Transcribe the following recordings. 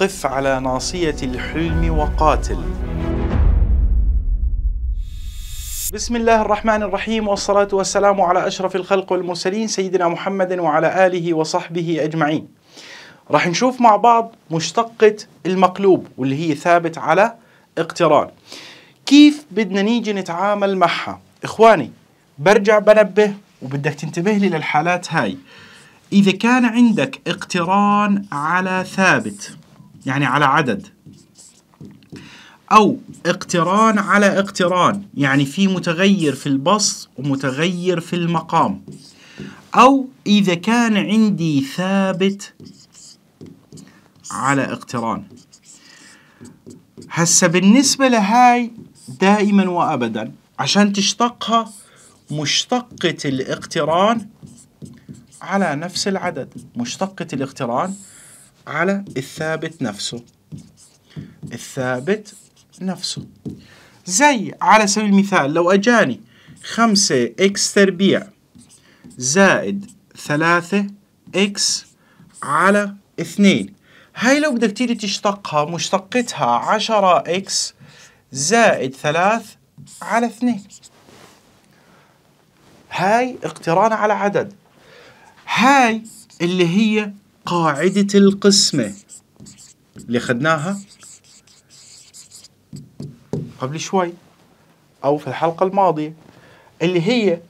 قف على ناصية الحلم وقاتل بسم الله الرحمن الرحيم والصلاة والسلام على أشرف الخلق والمرسلين سيدنا محمد وعلى آله وصحبه أجمعين راح نشوف مع بعض مشتقة المقلوب واللي هي ثابت على اقتران كيف بدنا نيجي نتعامل معها إخواني برجع بنبه وبدك تنتبه لي للحالات هاي إذا كان عندك اقتران على ثابت يعني على عدد أو اقتران على اقتران يعني في متغير في البص ومتغير في المقام أو إذا كان عندي ثابت على اقتران هسه بالنسبة لهاي دائما وأبدا عشان تشتقها مشتقة الاقتران على نفس العدد مشتقة الاقتران على الثابت نفسه الثابت نفسه زي على سبيل المثال لو أجاني خمسة إكس تربيع زائد ثلاثة إكس على اثنين هاي لو بدك تيجي تشتقها مشتقتها عشرة إكس زائد ثلاث على اثنين هاي اقتران على عدد هاي اللي هي قاعدة القسمة اللي خدناها قبل شوي أو في الحلقة الماضية اللي هي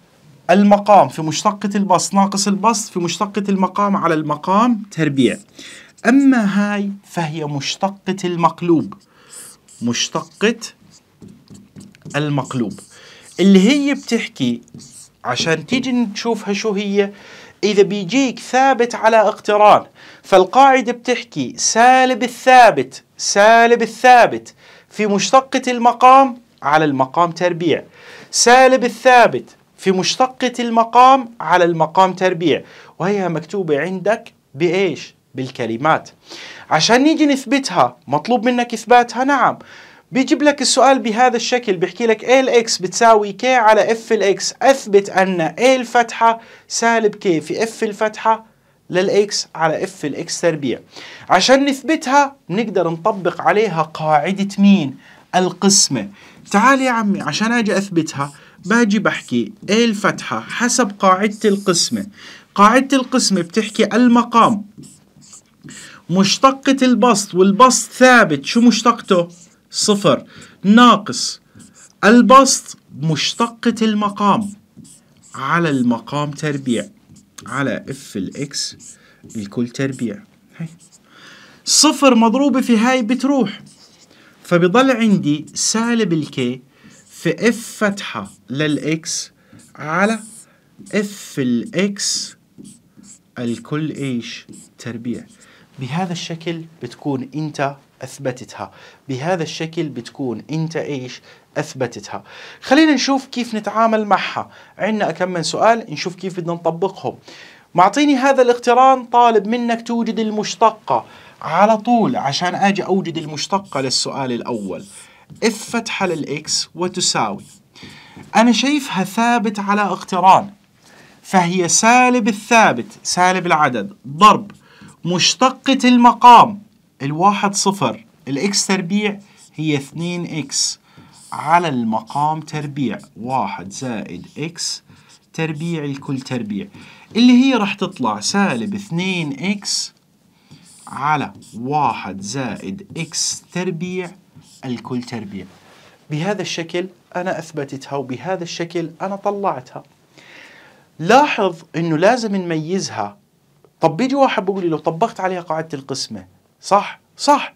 المقام في مشتقة البسط ناقص البسط في مشتقة المقام على المقام تربيع أما هاي فهي مشتقة المقلوب مشتقة المقلوب اللي هي بتحكي عشان تيجي نشوفها شو هي إذا بيجيك ثابت على اقتران فالقاعدة بتحكي سالب الثابت سالب الثابت في مشتقة المقام على المقام تربيع سالب الثابت في مشتقة المقام على المقام تربيع وهي مكتوبة عندك بإيش؟ بالكلمات عشان نيجي نثبتها مطلوب منك إثباتها نعم بيجيب لك السؤال بهذا الشكل بيحكي لك ال اكس بتساوي K على F الإكس أثبت أن ال الفتحة سالب K في F الفتحة للإكس على اف الإكس تربيع عشان نثبتها بنقدر نطبق عليها قاعدة مين؟ القسمة تعال يا عمي عشان أجي أثبتها باجي بحكي ال الفتحة حسب قاعدة القسمة قاعدة القسمة بتحكي المقام مشتقة البسط والبسط ثابت شو مشتقته؟ صفر ناقص البسط مشتقة المقام على المقام تربيع على اف الاكس الكل تربيع هي. صفر مضروبة في هاي بتروح فبضل عندي سالب الكي في اف فتحة للاكس على اف الاكس الكل ايش تربيع بهذا الشكل بتكون انت أثبتتها بهذا الشكل بتكون أنت إيش أثبتتها خلينا نشوف كيف نتعامل معها عندنا كم من سؤال نشوف كيف بدنا نطبقهم معطيني هذا الاقتران طالب منك توجد المشتقة على طول عشان أجي أوجد المشتقة للسؤال الأول اف فتحة للإكس وتساوي أنا شايفها ثابت على اقتران فهي سالب الثابت سالب العدد ضرب مشتقة المقام الواحد صفر الإكس تربيع هي 2 إكس على المقام تربيع واحد زائد إكس تربيع الكل تربيع اللي هي راح تطلع سالب 2 إكس على واحد زائد إكس تربيع الكل تربيع بهذا الشكل أنا أثبتتها وبهذا الشكل أنا طلعتها لاحظ أنه لازم نميزها طب بيجي واحد بيقول لي لو طبقت عليها قاعدة القسمة صح صح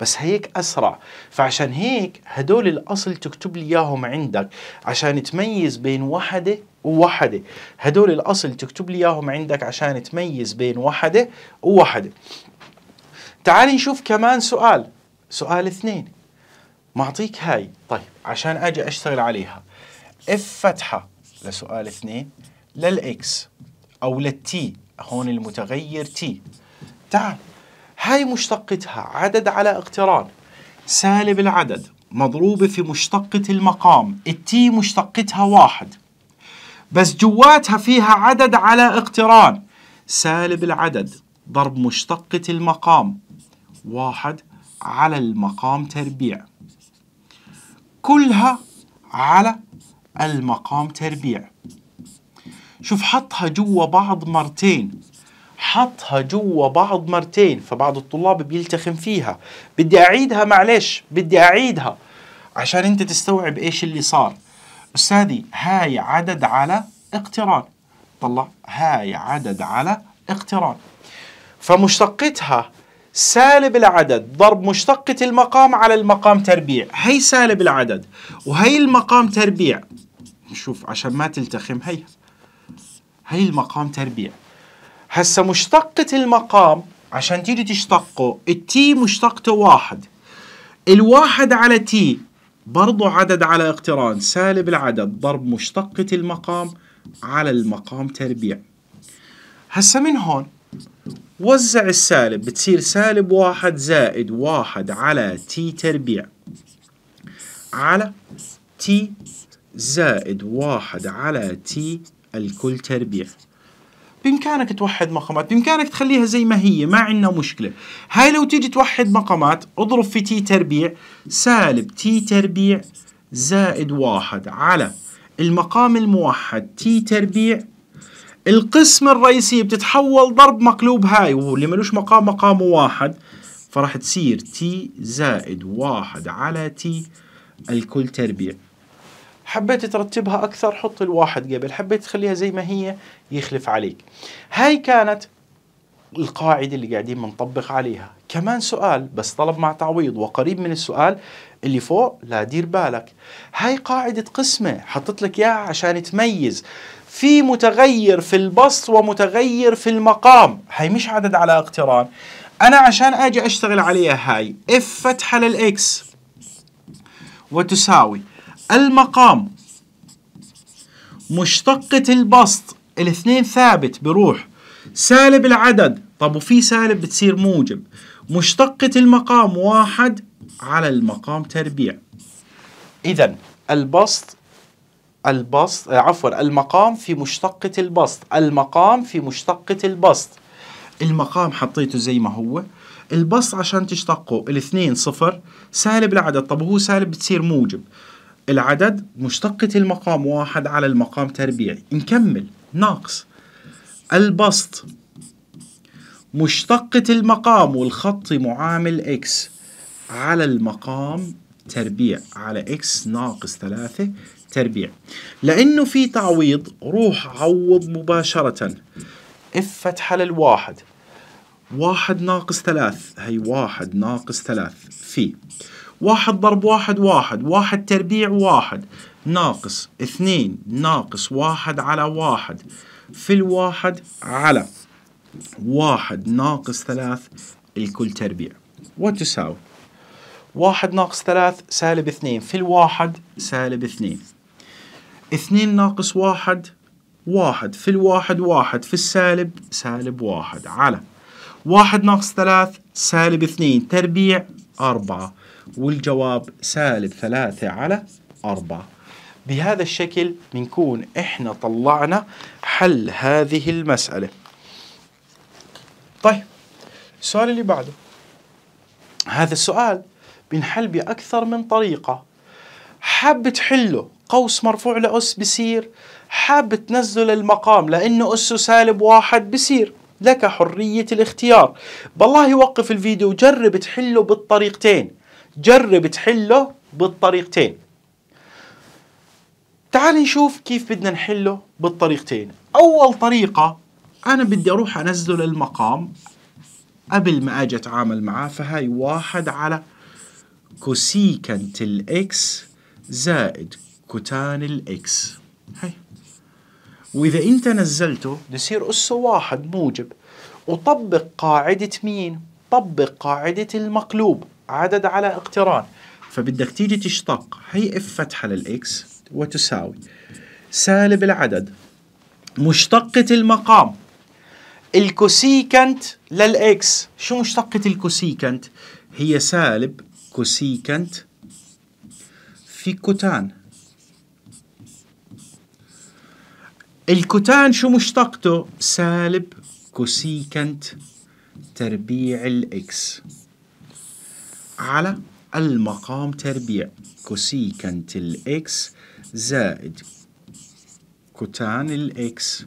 بس هيك أسرع فعشان هيك هدول الأصل تكتب لي إياهم عندك عشان تميز بين وحدة ووحدة هدول الأصل تكتب لي إياهم عندك عشان تميز بين وحدة ووحدة تعال نشوف كمان سؤال سؤال اثنين معطيك هاي طيب عشان أجي أشتغل عليها اف فتحة لسؤال اثنين للإكس أو للتي هون المتغير تي تعال هاي مشتقتها عدد على اقتران سالب العدد مضروبة في مشتقة المقام التي مشتقتها واحد بس جواتها فيها عدد على اقتران سالب العدد ضرب مشتقة المقام واحد على المقام تربيع كلها على المقام تربيع شوف حطها جوا بعض مرتين حطها جوا بعض مرتين فبعض الطلاب بيلتخم فيها بدي أعيدها معلش بدي أعيدها عشان أنت تستوعب إيش اللي صار أستاذي هاي عدد على اقتران طلع هاي عدد على اقتران فمشتقتها سالب العدد ضرب مشتقة المقام على المقام تربيع هي سالب العدد وهي المقام تربيع نشوف عشان ما تلتخم هي هي المقام تربيع هسه مشتقة المقام عشان تيجي تشتقه التي مشتقته واحد الواحد على تي برضو عدد على اقتران سالب العدد ضرب مشتقة المقام على المقام تربيع هسه من هون وزع السالب بتصير سالب واحد زائد واحد على تي تربيع على تي زائد واحد على تي الكل تربيع بامكانك توحد مقامات بامكانك تخليها زي ما هي ما عندنا مشكله هاي لو تيجي توحد مقامات اضرب في تي تربيع سالب تي تربيع زائد واحد على المقام الموحد تي تربيع القسم الرئيسي بتتحول ضرب مقلوب هاي واللي ملوش مقام مقامه واحد فراح تصير تي زائد واحد على تي الكل تربيع حبيت ترتبها أكثر حط الواحد قبل حبيت تخليها زي ما هي يخلف عليك هاي كانت القاعدة اللي قاعدين بنطبق عليها كمان سؤال بس طلب مع تعويض وقريب من السؤال اللي فوق لا دير بالك هاي قاعدة قسمة حطت لك إياها عشان تميز في متغير في البسط ومتغير في المقام هاي مش عدد على اقتران أنا عشان أجي أشتغل عليها هاي اف فتحة للإكس وتساوي المقام مشتقة البسط الاثنين ثابت بروح سالب العدد طب وفي سالب بتصير موجب مشتقة المقام واحد على المقام تربيع إذا البسط البسط آه، عفوا المقام في مشتقة البسط المقام في مشتقة البسط المقام حطيته زي ما هو البسط عشان تشتقه الاثنين صفر سالب العدد طب هو سالب بتصير موجب العدد مشتقة المقام واحد على المقام تربيعي نكمل ناقص البسط مشتقة المقام والخط معامل إكس على المقام تربيع على إكس ناقص ثلاثة تربيع لأنه في تعويض روح عوض مباشرة اف فتحة للواحد واحد ناقص ثلاث هي واحد ناقص ثلاث في واحد ضرب واحد واحد واحد تربيع واحد ناقص اثنين ناقص واحد على واحد في الواحد على واحد ناقص ثلاث الكل تربيع وتساوي واحد ناقص ثلاث سالب اثنين في الواحد سالب اثنين اثنين ناقص واحد واحد في الواحد واحد في السالب سالب واحد على واحد ناقص ثلاث سالب اثنين تربيع أربعة والجواب سالب ثلاثة على أربعة بهذا الشكل بنكون إحنا طلعنا حل هذه المسألة طيب السؤال اللي بعده هذا السؤال بنحل بأكثر من طريقة حاب تحله قوس مرفوع لأس بصير حاب تنزل المقام لأنه أسه سالب واحد بصير لك حرية الاختيار بالله وقف الفيديو وجرب تحله بالطريقتين جرب تحله بالطريقتين تعال نشوف كيف بدنا نحله بالطريقتين أول طريقة أنا بدي أروح أنزل المقام قبل ما أجي أتعامل معاه فهي واحد على كوسيكانت الإكس زائد كوتان الإكس هاي وإذا أنت نزلته بصير أسه واحد موجب وطبق قاعدة مين؟ طبق قاعدة المقلوب عدد على اقتران فبدك تيجي تشتق هي اف فتحه للاكس وتساوي سالب العدد مشتقة المقام الكوسيكنت للإكس شو مشتقة الكوسيكنت؟ هي سالب كوسيكنت في كوتان الكوتان شو مشتقته؟ سالب كوسيكنت تربيع الإكس على المقام تربيع كوسيكانت الإكس زائد كوتان الإكس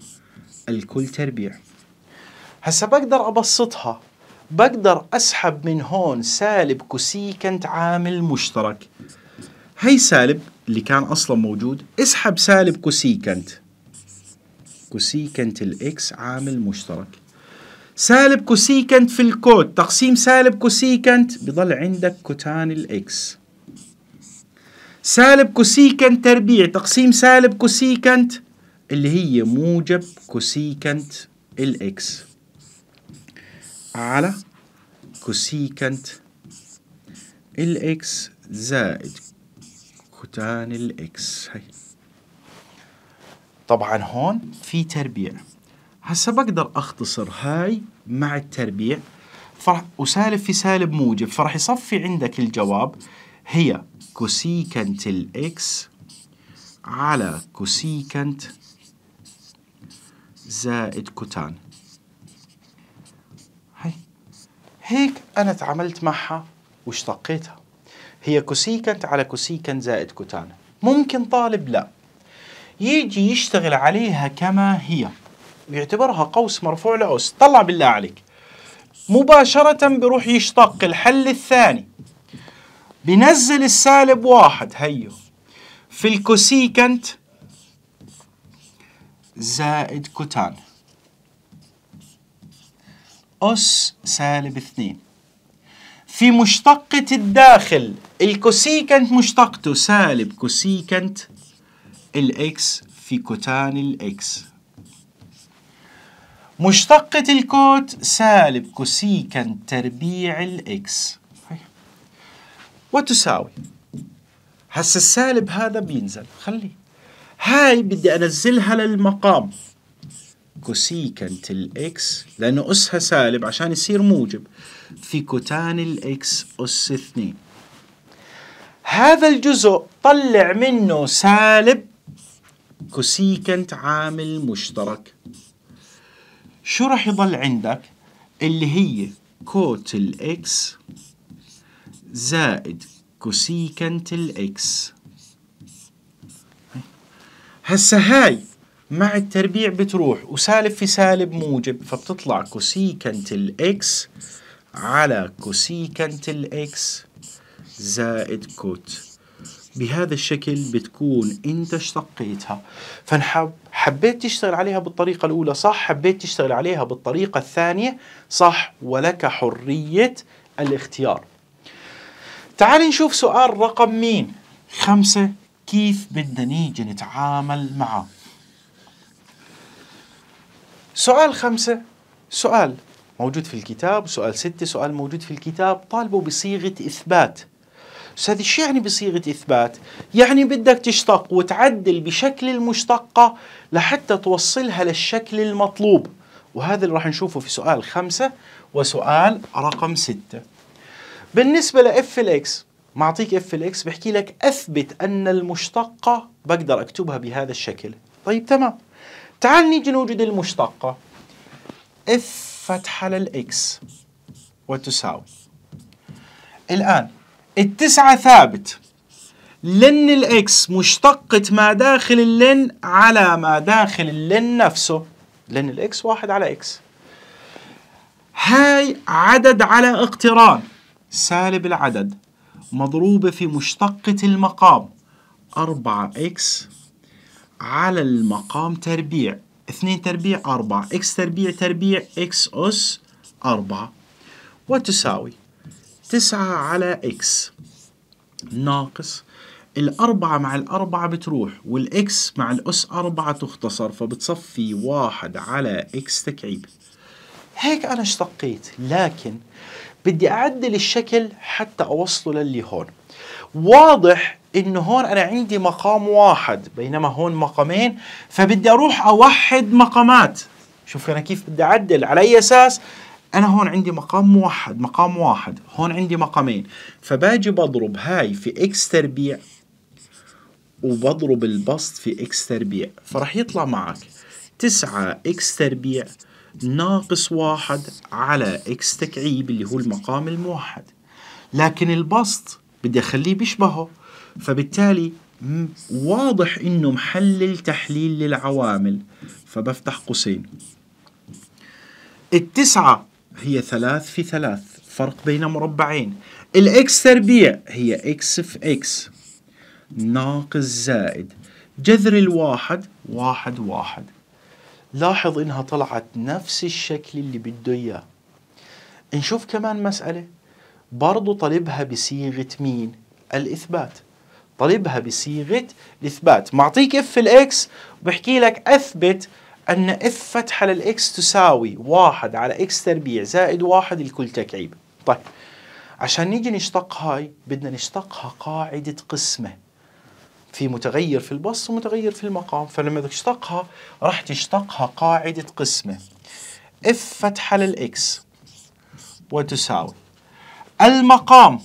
الكل تربيع هسا بقدر أبسطها بقدر أسحب من هون سالب كوسيكانت عامل مشترك هي سالب اللي كان أصلا موجود اسحب سالب كوسيكانت كوسيكانت الإكس عامل مشترك سالب كوسيكنت في الكود تقسيم سالب كوسيكنت بضل عندك كوتان الاكس سالب كوسيكنت تربيع تقسيم سالب كوسيكنت اللي هي موجب كوسيكنت الاكس على كوسيكنت الاكس زائد كوتان الاكس هاي طبعا هون في تربيع هسه بقدر اختصر هاي مع التربيع فرح وسالب في سالب موجب فراح يصفي عندك الجواب هي كوسيكنت الاكس على كوسيكنت زائد كوتان هاي هيك انا تعاملت معها واشتقيتها هي كوسيكنت على كوسيكنت زائد كوتان ممكن طالب لا يجي يشتغل عليها كما هي بيعتبرها قوس مرفوع لأس طلع بالله عليك مباشرة بيروح يشتق الحل الثاني بنزل السالب واحد هيو في الكوسيكنت زائد كوتان أس سالب اثنين في مشتقة الداخل الكوسيكنت مشتقته سالب كوسيكنت الإكس في كوتان الإكس مشتقة الكوت سالب كوسيكا تربيع الإكس وتساوي هسا السالب هذا بينزل خليه هاي بدي أنزلها للمقام كوسيكنت الإكس لأنه أسها سالب عشان يصير موجب في كوتان الإكس أس اثنين هذا الجزء طلع منه سالب كوسيكنت عامل مشترك شو راح يضل عندك اللي هي كوت الاكس زائد كوسيكنت الاكس هسه هاي مع التربيع بتروح وسالب في سالب موجب فبتطلع كوسيكنت الاكس على كوسيكنت الاكس زائد كوت بهذا الشكل بتكون انت اشتقيتها فنحب حبيت تشتغل عليها بالطريقة الأولى صح حبيت تشتغل عليها بالطريقة الثانية صح ولك حرية الاختيار تعال نشوف سؤال رقم مين خمسة كيف بدنا نيجي نتعامل معه سؤال خمسة سؤال موجود في الكتاب سؤال ستة سؤال موجود في الكتاب طالبه بصيغة إثبات بس هذا الشيء يعني بصيغة إثبات يعني بدك تشتق وتعدل بشكل المشتقة لحتى توصلها للشكل المطلوب وهذا اللي راح نشوفه في سؤال خمسة وسؤال رقم ستة بالنسبة لإف الإكس معطيك إف الإكس بحكي لك أثبت أن المشتقة بقدر أكتبها بهذا الشكل طيب تمام تعال نيجي نوجد المشتقة اف فتحة للإكس وتساوي الآن التسعة ثابت لن الاكس مشتقة ما داخل اللن على ما داخل اللن نفسه لن الاكس واحد على اكس هاي عدد على اقتران سالب العدد مضروبة في مشتقة المقام 4x على المقام تربيع 2 تربيع 4 x تربيع تربيع x أس 4 وتساوي تسعة على إكس ناقص الأربعة مع الأربعة بتروح والإكس مع الأس أربعة تختصر فبتصفي واحد على إكس تكعيب هيك أنا اشتقيت لكن بدي أعدل الشكل حتى أوصله للي هون واضح انه هون انا عندي مقام واحد بينما هون مقامين فبدي اروح اوحد مقامات شوف انا كيف بدي اعدل على اي اساس انا هون عندي مقام موحد مقام واحد هون عندي مقامين فباجي بضرب هاي في اكس تربيع وبضرب البسط في اكس تربيع فراح يطلع معك 9 اكس تربيع ناقص واحد على اكس تكعيب اللي هو المقام الموحد لكن البسط بدي اخليه بيشبهه فبالتالي واضح انه محلل تحليل للعوامل فبفتح قوسين التسعة هي ثلاث في ثلاث فرق بين مربعين الاكس تربيع هي اكس في اكس ناقص زائد جذر الواحد واحد واحد لاحظ انها طلعت نفس الشكل اللي بده اياه نشوف كمان مسألة برضو طلبها بصيغة مين؟ الإثبات طلبها بصيغة الإثبات معطيك اف الاكس وبحكي لك أثبت أن اف فتحة للإكس تساوي واحد على إكس تربيع زائد واحد الكل تكعيب طيب عشان نيجي نشتق هاي بدنا نشتقها قاعدة قسمة في متغير في البسط ومتغير في المقام فلما بدك تشتقها راح تشتقها قاعدة قسمة اف فتحة للإكس وتساوي المقام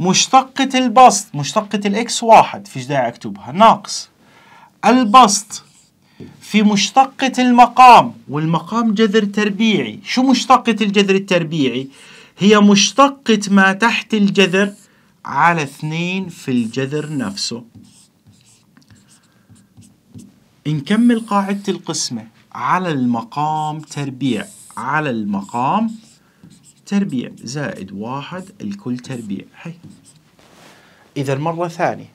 مشتقة البسط مشتقة الإكس واحد فيش داعي أكتبها ناقص البسط في مشتقة المقام والمقام جذر تربيعي شو مشتقة الجذر التربيعي؟ هي مشتقة ما تحت الجذر على اثنين في الجذر نفسه نكمل قاعدة القسمة على المقام تربيع على المقام تربيع زائد واحد الكل تربيع هي إذا مرة ثانية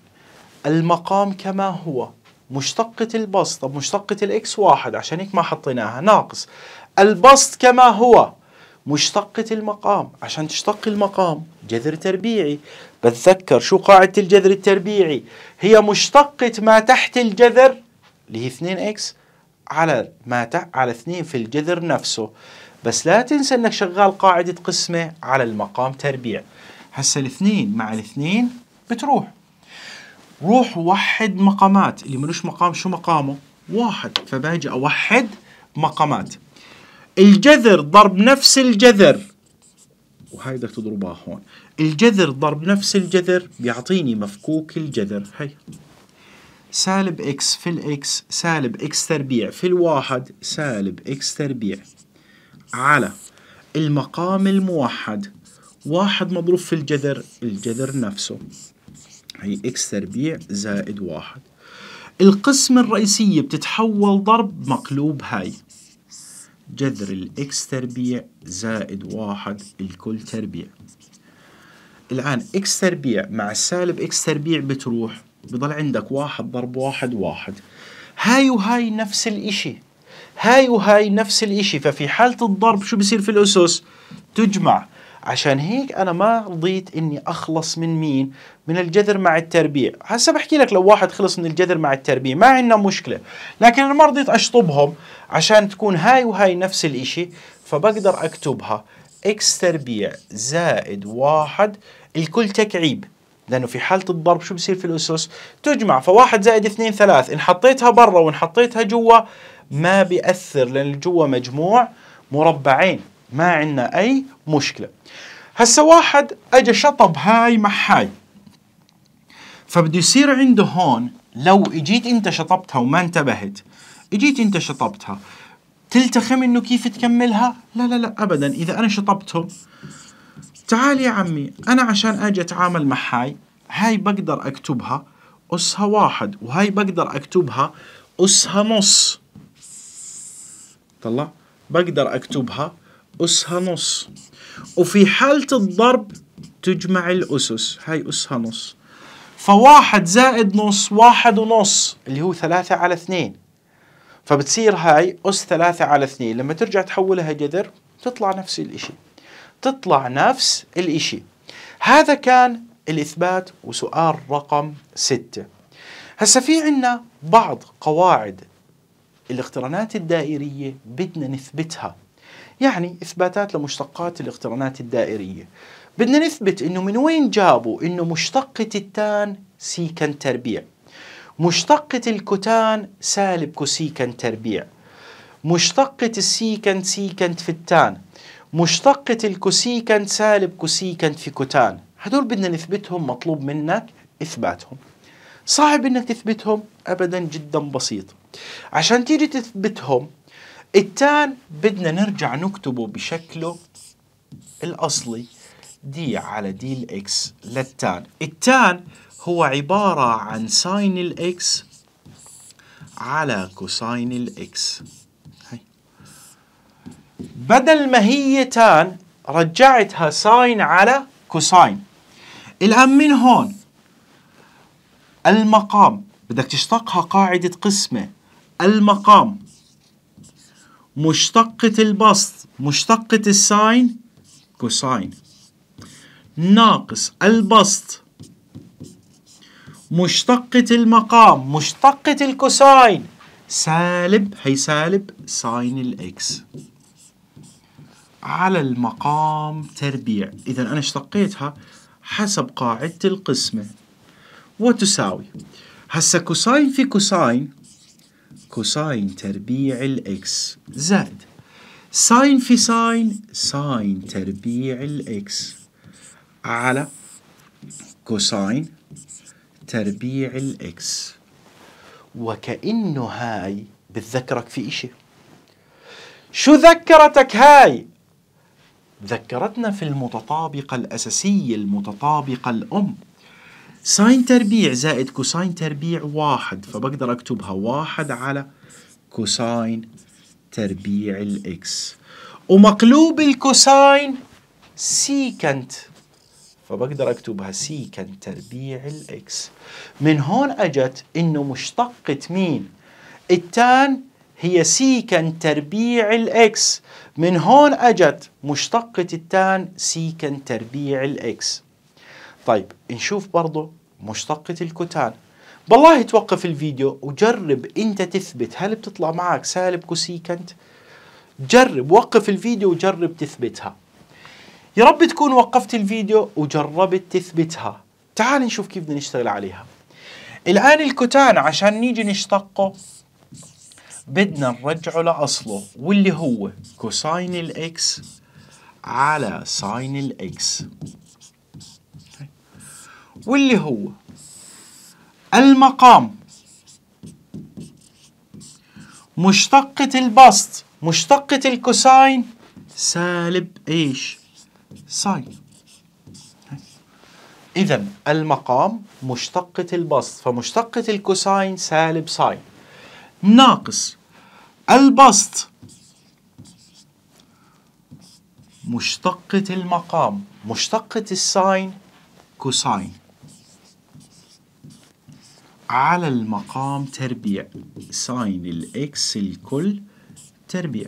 المقام كما هو مشتقة البسط طب مشتقة الإكس واحد عشان هيك ما حطيناها ناقص البسط كما هو مشتقة المقام عشان تشتق المقام جذر تربيعي بتذكر شو قاعدة الجذر التربيعي هي مشتقة ما تحت الجذر اللي هي 2 اكس على ما تحت على 2 في الجذر نفسه بس لا تنسى انك شغال قاعده قسمه على المقام تربيع هسه الاثنين مع الاثنين بتروح روح وحد مقامات اللي ملوش مقام شو مقامه واحد فباجي اوحد مقامات الجذر ضرب نفس الجذر وهي بدك تضربها هون الجذر ضرب نفس الجذر بيعطيني مفكوك الجذر هي سالب اكس في الاكس سالب اكس تربيع في الواحد سالب اكس تربيع على المقام الموحد واحد مضروب في الجذر الجذر نفسه هي إكس تربيع زائد واحد القسمة الرئيسية بتتحول ضرب مقلوب هاي جذر الإكس تربيع زائد واحد الكل تربيع الآن إكس تربيع مع سالب إكس تربيع بتروح بضل عندك واحد ضرب واحد واحد هاي وهاي نفس الإشي هاي وهاي نفس الإشي ففي حالة الضرب شو بصير في الأسس تجمع عشان هيك أنا ما رضيت إني أخلص من مين؟ من الجذر مع التربيع هسا بحكي لك لو واحد خلص من الجذر مع التربيع ما عندنا مشكلة لكن أنا ما رضيت أشطبهم عشان تكون هاي وهاي نفس الإشي فبقدر أكتبها x تربيع زائد واحد الكل تكعيب لأنه في حالة الضرب شو بصير في الأسس؟ تجمع فواحد زائد اثنين ثلاث إن حطيتها برا وإن حطيتها جوا ما بيأثر لأن جوا مجموع مربعين ما عندنا أي مشكلة هسا واحد أجا شطب هاي مع هاي فبده يصير عنده هون لو اجيت انت شطبتها وما انتبهت اجيت انت شطبتها تلتخم انه كيف تكملها لا لا لا ابدا اذا انا شطبته تعال يا عمي انا عشان اجي اتعامل مع هاي هاي بقدر اكتبها اسها واحد وهاي بقدر اكتبها اسها نص طلع بقدر أكتبها أسها نص وفي حالة الضرب تجمع الأسس هاي أسها نص فواحد زائد نص واحد ونص اللي هو ثلاثة على اثنين فبتصير هاي أس ثلاثة على اثنين لما ترجع تحولها جذر تطلع نفس الإشي تطلع نفس الإشي هذا كان الإثبات وسؤال رقم ستة هسا في عنا بعض قواعد الاقترانات الدائرية بدنا نثبتها يعني إثباتات لمشتقات الاقترانات الدائرية بدنا نثبت إنه من وين جابوا إنه مشتقة التان سيكن تربيع مشتقة الكوتان سالب كوسيكن تربيع مشتقة السيكنت سيكنت في التان مشتقة الكوسيكنت سالب كوسيكنت في كوتان هدول بدنا نثبتهم مطلوب منك إثباتهم صعب إنك تثبتهم أبدا جدا بسيط عشان تيجي تثبتهم التان بدنا نرجع نكتبه بشكله الأصلي دي على دي الإكس للتان التان هو عبارة عن ساين الإكس على كوساين الإكس بدل ما هي تان رجعتها ساين على كوساين الآن من هون المقام بدك تشتقها قاعدة قسمة المقام مشتقة البسط مشتقة الساين كوساين ناقص البسط مشتقة المقام مشتقة الكوساين سالب هي سالب ساين الاكس على المقام تربيع إذا أنا اشتقيتها حسب قاعدة القسمة وتساوي هسا كوساين في كوساين كوساين تربيع الإكس زائد ساين في ساين ساين تربيع الإكس على كوساين تربيع الإكس وكأنه هاي بتذكرك في إشي شو ذكرتك هاي؟ ذكرتنا في المتطابقة الأساسية المتطابقة الأم ساين تربيع زائد كوساين تربيع واحد فبقدر أكتبها واحد على كوساين تربيع الإكس ومقلوب الكوساين سيكنت فبقدر أكتبها سيكنت تربيع الإكس من هون أجت إنه مشتقة مين؟ التان هي سيكنت تربيع الإكس من هون أجت مشتقة التان سيكنت تربيع الإكس طيب نشوف برضو مشتقة الكوتان بالله توقف الفيديو وجرب انت تثبت هل بتطلع معك سالب كوسيكنت جرب وقف الفيديو وجرب تثبتها يا رب تكون وقفت الفيديو وجربت تثبتها تعال نشوف كيف بدنا نشتغل عليها الآن الكوتان عشان نيجي نشتقه بدنا نرجعه لأصله واللي هو كوساين الإكس على ساين الإكس واللي هو المقام مشتقة البسط مشتقة الكوساين سالب ايش؟ ساين إذا المقام مشتقة البسط فمشتقة الكوساين سالب ساين ناقص البسط مشتقة المقام مشتقة الساين كوساين على المقام تربيع ساين الإكس الكل تربيع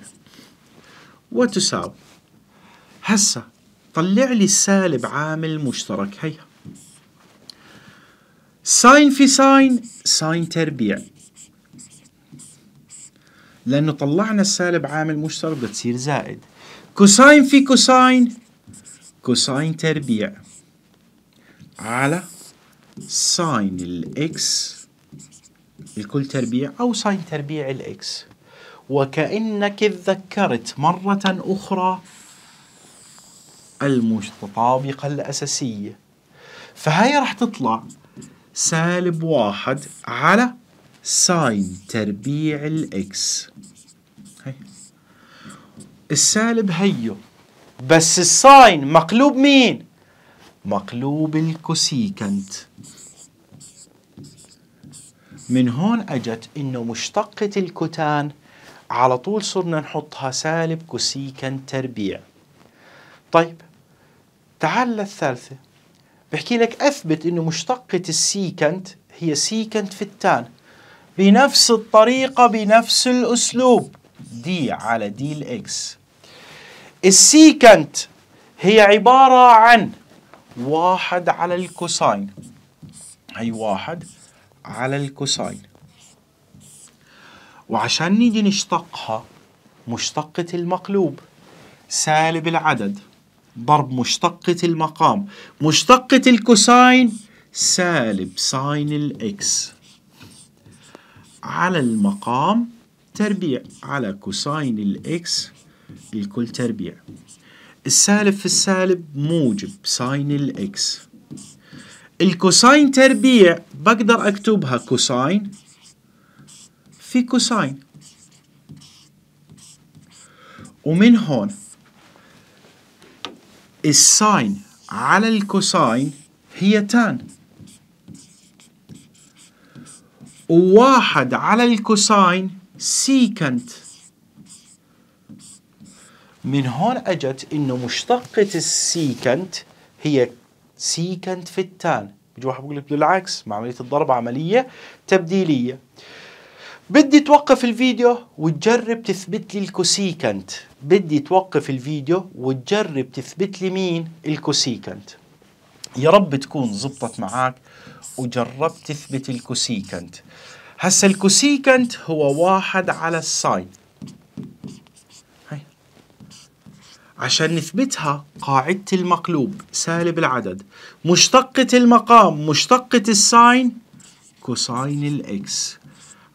وتساوي هسه طلع لي السالب عامل مشترك هيها ساين في ساين ساين تربيع لأنه طلعنا السالب عامل مشترك بتصير زائد كوساين في كوساين كوساين تربيع على ساين الإكس الكل تربيع أو ساين تربيع الإكس وكأنك اتذكرت مرة أخرى المتطابقة الأساسية فهي راح تطلع سالب واحد على ساين تربيع الإكس هي. السالب هيو بس الساين مقلوب مين؟ مقلوب الكوسيكنت من هون اجت انه مشتقة الكوتان على طول صرنا نحطها سالب كوسيكنت تربيع طيب تعال للثالثة بحكي لك اثبت انه مشتقة السيكنت هي سيكنت في التان بنفس الطريقة بنفس الاسلوب دي على دي الاكس السيكنت هي عبارة عن واحد على الكوساين هي واحد على الكوساين وعشان نيجي نشتقها مشتقة المقلوب سالب العدد ضرب مشتقة المقام مشتقة الكوساين سالب ساين الإكس على المقام تربيع على كوساين الإكس الكل تربيع السالب في السالب موجب ساين الاكس الكوساين تربيع بقدر اكتبها كوساين في كوساين ومن هون الساين على الكوساين هي تان وواحد على الكوساين سيكنت من هون اجت انه مشتقه السيكنت هي سيكنت في التان بيجي واحد بيقول لك بالعكس مع عمليه الضرب عمليه تبديليه بدي توقف الفيديو وتجرب تثبت لي الكوسيكنت بدي توقف الفيديو وتجرب تثبت لي مين الكوسيكنت يا رب تكون زبطت معاك وجربت تثبت الكوسيكنت هسا الكوسيكنت هو واحد على الساين عشان نثبتها قاعدة المقلوب سالب العدد مشتقة المقام مشتقة الساين كوساين الإكس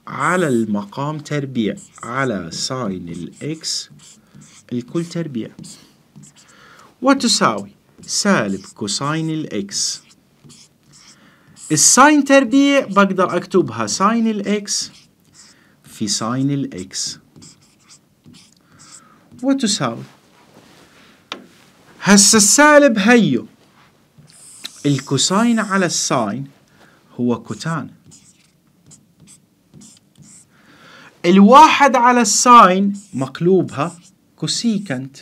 على المقام تربيع على ساين الإكس الكل تربيع وتساوي سالب كوساين الإكس الساين تربيع بقدر أكتبها ساين الإكس في ساين الإكس وتساوي هسه السالب هيو الكوساين على الساين هو كوتان الواحد على الساين مقلوبها كوسيكنت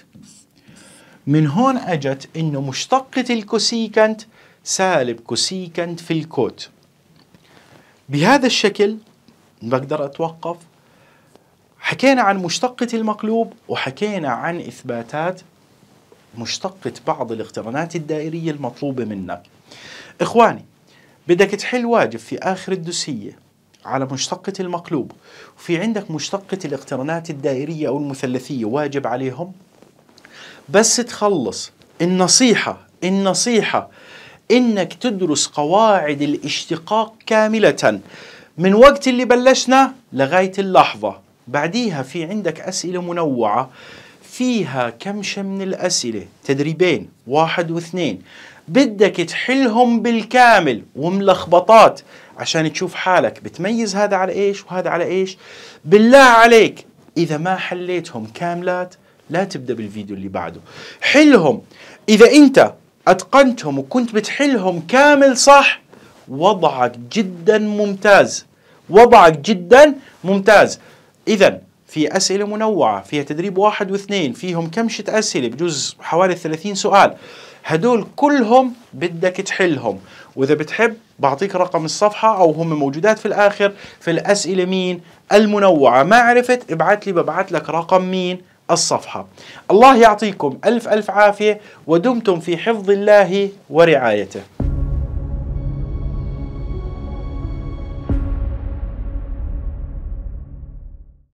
من هون اجت انه مشتقة الكوسيكنت سالب كوسيكنت في الكوت بهذا الشكل بقدر اتوقف حكينا عن مشتقة المقلوب وحكينا عن اثباتات مشتقة بعض الاقترانات الدائرية المطلوبة منك إخواني بدك تحل واجب في آخر الدوسية على مشتقة المقلوب وفي عندك مشتقة الاقترانات الدائرية أو المثلثية واجب عليهم بس تخلص النصيحة النصيحة إنك تدرس قواعد الاشتقاق كاملة من وقت اللي بلشنا لغاية اللحظة بعديها في عندك أسئلة منوعة فيها كمشة من الأسئلة تدريبين واحد واثنين بدك تحلهم بالكامل وملخبطات عشان تشوف حالك بتميز هذا على إيش وهذا على إيش بالله عليك إذا ما حليتهم كاملات لا تبدأ بالفيديو اللي بعده حلهم إذا أنت أتقنتهم وكنت بتحلهم كامل صح وضعك جدا ممتاز وضعك جدا ممتاز إذا في أسئلة منوعة فيها تدريب واحد واثنين فيهم كمشة أسئلة بجوز حوالي 30 سؤال هدول كلهم بدك تحلهم وإذا بتحب بعطيك رقم الصفحة أو هم موجودات في الآخر في الأسئلة مين المنوعة ما عرفت ابعت لي ببعت لك رقم مين الصفحة الله يعطيكم ألف ألف عافية ودمتم في حفظ الله ورعايته